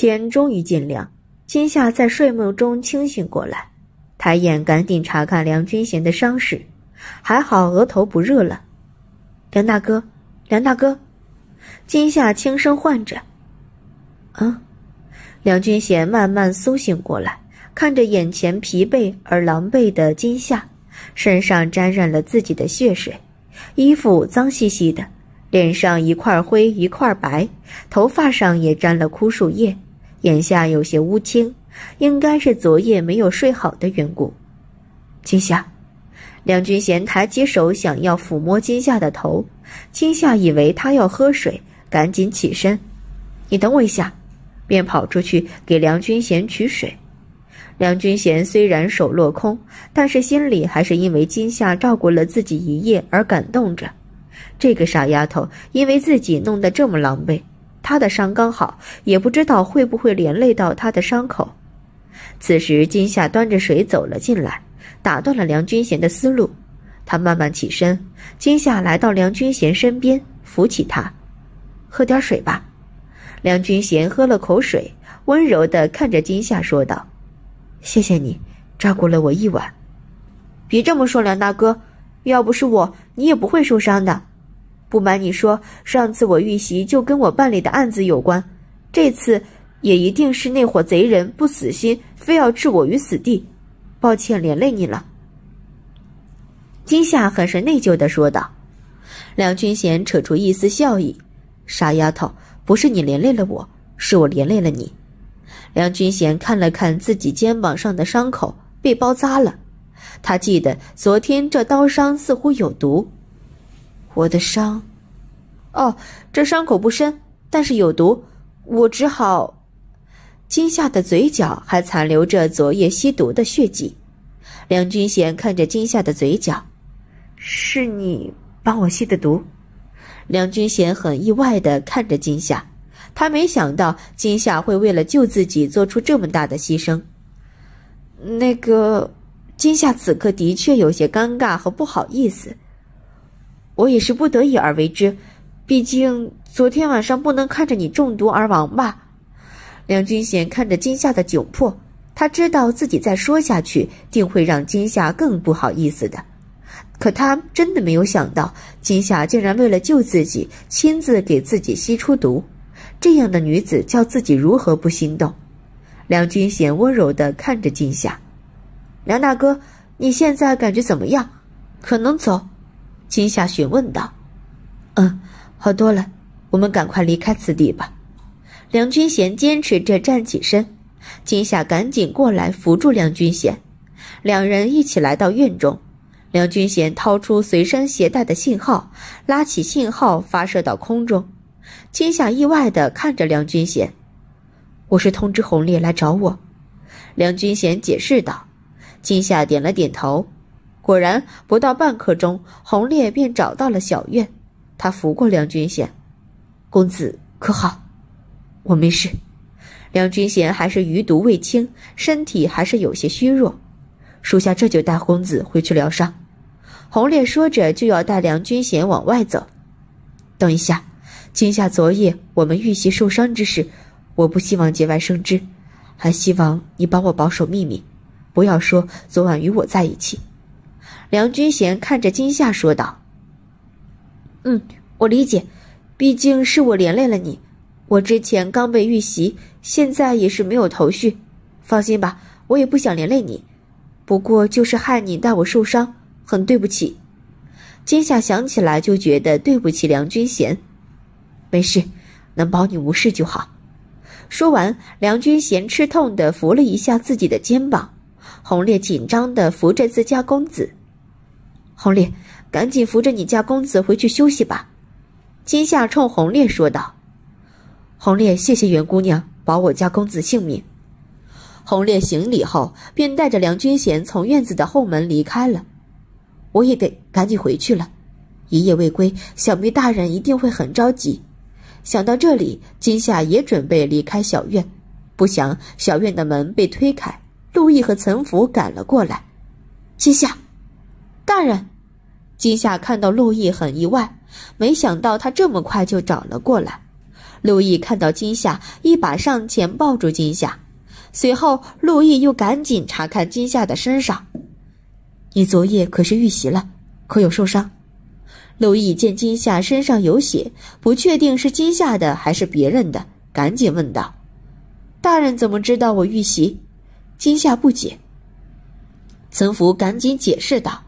天终于渐亮，金夏在睡梦中清醒过来，抬眼赶紧查看梁君贤的伤势，还好额头不热了。梁大哥，梁大哥，金夏轻声唤着。啊，梁君贤慢慢苏醒过来，看着眼前疲惫而狼狈的金夏，身上沾染了自己的血水，衣服脏兮兮的，脸上一块灰一块白，头发上也沾了枯树叶。眼下有些乌青，应该是昨夜没有睡好的缘故。金夏，梁君贤抬起手想要抚摸金夏的头，金夏以为他要喝水，赶紧起身。你等我一下，便跑出去给梁君贤取水。梁君贤虽然手落空，但是心里还是因为金夏照顾了自己一夜而感动着。这个傻丫头，因为自己弄得这么狼狈。他的伤刚好，也不知道会不会连累到他的伤口。此时，金夏端着水走了进来，打断了梁君贤的思路。他慢慢起身，金夏来到梁君贤身边，扶起他，喝点水吧。梁君贤喝了口水，温柔的看着金夏说道：“谢谢你照顾了我一晚。”别这么说，梁大哥，要不是我，你也不会受伤的。不瞒你说，上次我遇袭就跟我办理的案子有关，这次也一定是那伙贼人不死心，非要置我于死地。抱歉，连累你了。金夏很是内疚的说道。梁君贤扯出一丝笑意：“傻丫头，不是你连累了我，是我连累了你。”梁君贤看了看自己肩膀上的伤口，被包扎了。他记得昨天这刀伤似乎有毒。我的伤，哦，这伤口不深，但是有毒。我只好，金夏的嘴角还残留着昨夜吸毒的血迹。梁君贤看着金夏的嘴角，是你帮我吸的毒。梁君贤很意外的看着金夏，他没想到金夏会为了救自己做出这么大的牺牲。那个，金夏此刻的确有些尴尬和不好意思。我也是不得已而为之，毕竟昨天晚上不能看着你中毒而亡吧？梁君贤看着金夏的窘迫，他知道自己再说下去，定会让金夏更不好意思的。可他真的没有想到，金夏竟然为了救自己，亲自给自己吸出毒。这样的女子，叫自己如何不心动？梁君贤温柔地看着金夏，梁大哥，你现在感觉怎么样？可能走。金夏询问道：“嗯，好多了。我们赶快离开此地吧。”梁君贤坚持着站起身，金夏赶紧过来扶住梁君贤，两人一起来到院中。梁君贤掏出随身携带的信号，拉起信号发射到空中。金夏意外地看着梁君贤：“我是通知红烈来找我。”梁君贤解释道。金夏点了点头。果然不到半刻钟，红烈便找到了小院。他扶过梁君贤，公子可好？我没事。梁君贤还是余毒未清，身体还是有些虚弱。属下这就带公子回去疗伤。红烈说着就要带梁君贤往外走。等一下，今夏昨夜我们遇袭受伤之事，我不希望节外生枝，还希望你帮我保守秘密，不要说昨晚与我在一起。梁君贤看着金夏说道：“嗯，我理解，毕竟是我连累了你。我之前刚被遇袭，现在也是没有头绪。放心吧，我也不想连累你，不过就是害你，带我受伤，很对不起。”金夏想起来就觉得对不起梁君贤。没事，能保你无事就好。说完，梁君贤吃痛的扶了一下自己的肩膀，红烈紧张的扶着自家公子。红烈，赶紧扶着你家公子回去休息吧。”金夏冲红烈说道。“红烈，谢谢袁姑娘保我家公子性命。”红烈行礼后，便带着梁君贤从院子的后门离开了。我也得赶紧回去了，一夜未归，小妹大人一定会很着急。想到这里，金夏也准备离开小院，不想小院的门被推开，陆毅和岑福赶了过来。金夏。大人，金夏看到陆毅很意外，没想到他这么快就找了过来。陆毅看到金夏，一把上前抱住金夏，随后陆毅又赶紧查看金夏的身上。你昨夜可是遇袭了，可有受伤？陆毅见金夏身上有血，不确定是金夏的还是别人的，赶紧问道：“大人怎么知道我遇袭？”金夏不解。岑福赶紧解释道。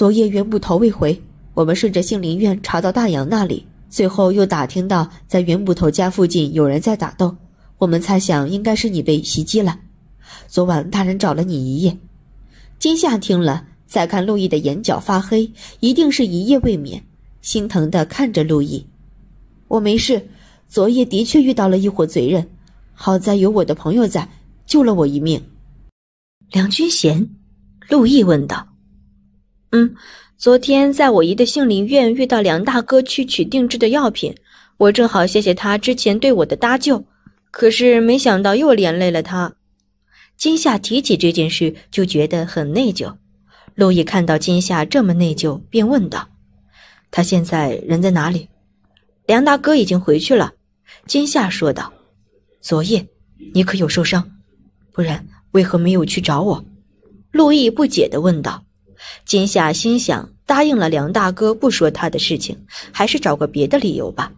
昨夜袁捕头未回，我们顺着杏林院查到大洋那里，最后又打听到在袁捕头家附近有人在打斗。我们猜想应该是你被袭击了。昨晚大人找了你一夜。今夏听了，再看陆毅的眼角发黑，一定是一夜未眠，心疼的看着陆毅。我没事，昨夜的确遇到了一伙贼人，好在有我的朋友在，救了我一命。梁君贤，陆毅问道。嗯，昨天在我姨的杏林院遇到梁大哥去取定制的药品，我正好谢谢他之前对我的搭救，可是没想到又连累了他。金夏提起这件事就觉得很内疚。陆毅看到金夏这么内疚，便问道：“他现在人在哪里？”梁大哥已经回去了，金夏说道：“昨夜你可有受伤？不然为何没有去找我？”陆毅不解的问道。金夏心想，答应了梁大哥不说他的事情，还是找个别的理由吧。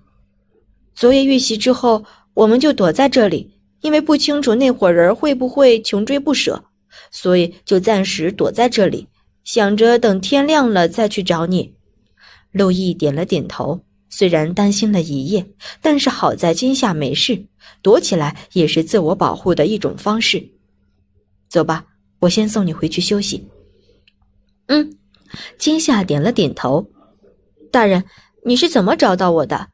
昨夜遇袭之后，我们就躲在这里，因为不清楚那伙人会不会穷追不舍，所以就暂时躲在这里，想着等天亮了再去找你。陆毅点了点头，虽然担心了一夜，但是好在金夏没事，躲起来也是自我保护的一种方式。走吧，我先送你回去休息。嗯，金夏点了点头。大人，你是怎么找到我的？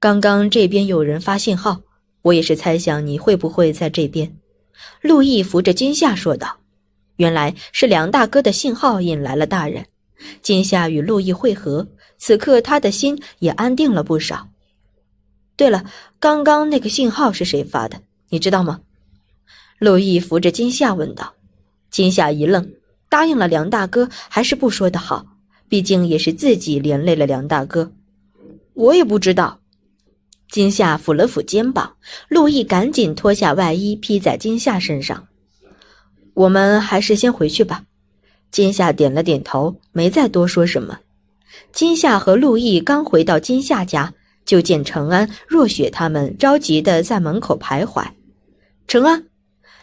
刚刚这边有人发信号，我也是猜想你会不会在这边。陆毅扶着金夏说道：“原来是梁大哥的信号引来了大人。”金夏与陆毅会合，此刻他的心也安定了不少。对了，刚刚那个信号是谁发的？你知道吗？陆毅扶着金夏问道。金夏一愣。答应了梁大哥，还是不说的好。毕竟也是自己连累了梁大哥。我也不知道。金夏抚了抚肩膀，陆毅赶紧脱下外衣披在金夏身上。我们还是先回去吧。金夏点了点头，没再多说什么。金夏和陆毅刚回到金夏家，就见程安、若雪他们着急的在门口徘徊。程安，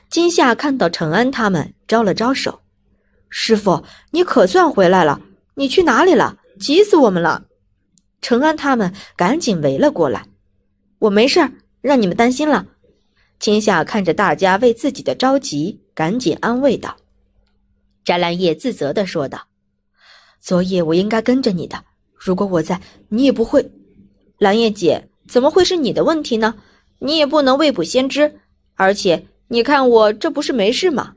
金夏看到程安他们，招了招手。师傅，你可算回来了！你去哪里了？急死我们了！程安他们赶紧围了过来。我没事让你们担心了。青夏看着大家为自己的着急，赶紧安慰道。翟兰叶自责的说道：“昨夜我应该跟着你的，如果我在，你也不会。”兰叶姐，怎么会是你的问题呢？你也不能未卜先知。而且你看我这不是没事吗？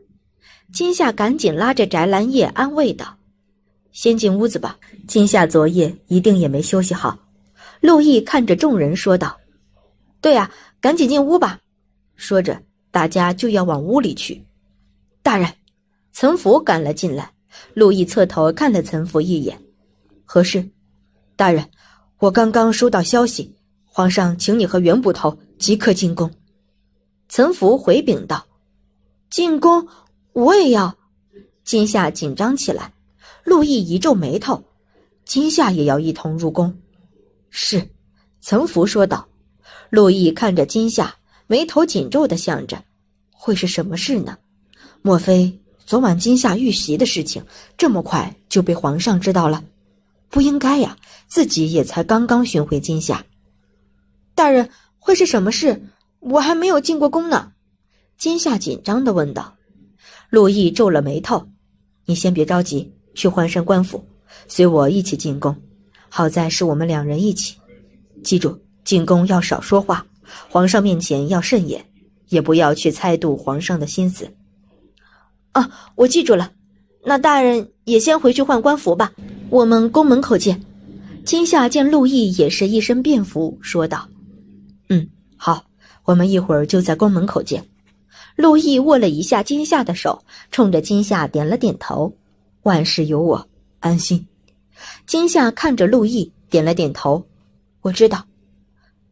金夏赶紧拉着翟兰叶安慰道：“先进屋子吧。”金夏昨夜一定也没休息好。陆毅看着众人说道：“对呀，赶紧进屋吧。”说着，大家就要往屋里去。大人，岑福赶了进来。陆毅侧头看了岑福一眼：“何事？”“大人，我刚刚收到消息，皇上请你和袁捕头即刻进宫。”岑福回禀道：“进宫。”我也要，金夏紧张起来。陆毅一皱眉头，金夏也要一同入宫。是，岑福说道。陆毅看着金夏，眉头紧皱的想着，会是什么事呢？莫非昨晚金夏遇袭的事情，这么快就被皇上知道了？不应该呀，自己也才刚刚寻回金夏。大人会是什么事？我还没有进过宫呢。金夏紧张的问道。陆毅皱了眉头，你先别着急，去换身官服，随我一起进宫。好在是我们两人一起，记住进宫要少说话，皇上面前要慎言，也不要去猜度皇上的心思。啊，我记住了。那大人也先回去换官服吧，我们宫门口见。今夏见陆毅也是一身便服，说道：“嗯，好，我们一会儿就在宫门口见。”陆毅握了一下金夏的手，冲着金夏点了点头：“万事有我，安心。”金夏看着陆毅，点了点头：“我知道。”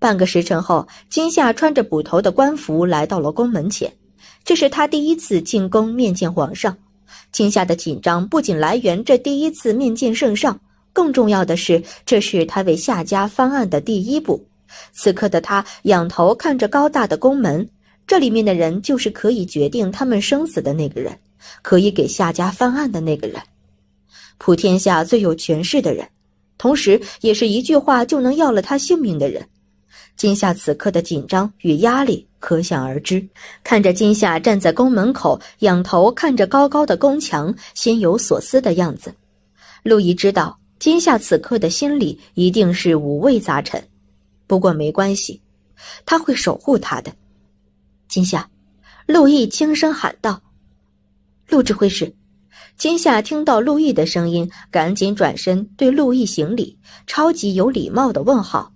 半个时辰后，金夏穿着捕头的官服来到了宫门前。这是他第一次进宫面见皇上。金夏的紧张不仅来源这第一次面见圣上，更重要的是这是他为夏家翻案的第一步。此刻的他仰头看着高大的宫门。这里面的人就是可以决定他们生死的那个人，可以给夏家翻案的那个人，普天下最有权势的人，同时也是一句话就能要了他性命的人。金夏此刻的紧张与压力可想而知。看着金夏站在宫门口，仰头看着高高的宫墙，心有所思的样子，陆毅知道金夏此刻的心里一定是五味杂陈。不过没关系，他会守护他的。今夏，陆毅轻声喊道：“陆指挥使。”今夏听到陆毅的声音，赶紧转身对陆毅行礼，超级有礼貌的问好。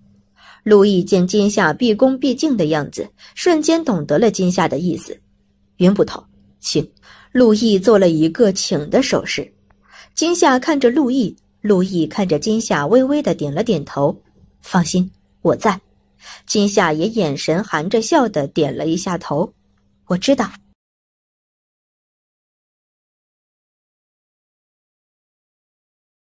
陆毅见今夏毕恭毕敬的样子，瞬间懂得了今夏的意思。“云捕头，请。”陆毅做了一个请的手势。今夏看着陆毅，陆毅看着今夏，微微的点了点头：“放心，我在。”金夏也眼神含着笑的点了一下头，我知道。